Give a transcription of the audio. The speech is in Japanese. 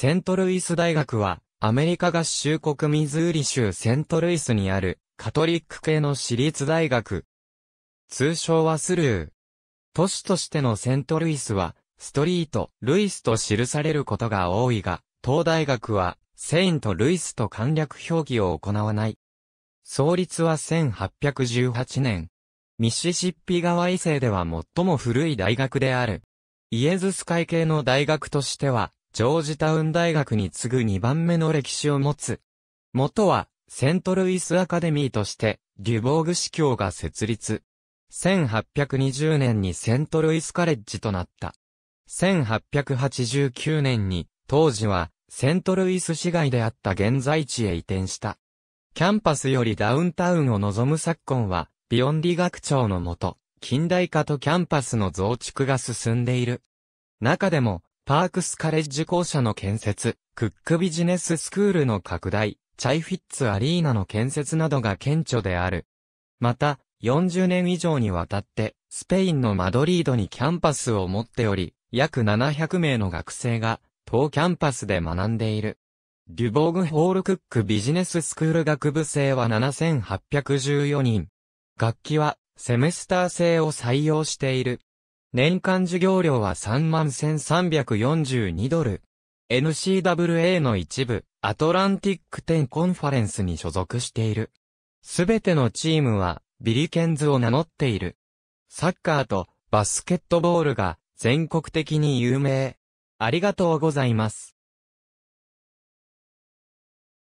セントルイス大学は、アメリカ合衆国ミズーリ州セントルイスにある、カトリック系の私立大学。通称はスルー。都市としてのセントルイスは、ストリート、ルイスと記されることが多いが、東大学は、セイント・ルイスと簡略表記を行わない。創立は1818年。ミシシッピ川異性では最も古い大学である。イエズス会系の大学としては、ジョージタウン大学に次ぐ2番目の歴史を持つ。元は、セントルイスアカデミーとして、デュボーグ司教が設立。1820年にセントルイスカレッジとなった。1889年に、当時は、セントルイス市街であった現在地へ移転した。キャンパスよりダウンタウンを望む昨今は、ビヨン理学長のもと、近代化とキャンパスの増築が進んでいる。中でも、パークスカレッジ校舎の建設、クックビジネススクールの拡大、チャイフィッツアリーナの建設などが顕著である。また、40年以上にわたって、スペインのマドリードにキャンパスを持っており、約700名の学生が、当キャンパスで学んでいる。デュボーグホールクックビジネススクール学部生は7814人。楽器は、セメスター制を採用している。年間授業料は31,342ドル。n c w a の一部、アトランティック10コンファレンスに所属している。すべてのチームは、ビリケンズを名乗っている。サッカーとバスケットボールが全国的に有名。ありがとうございます。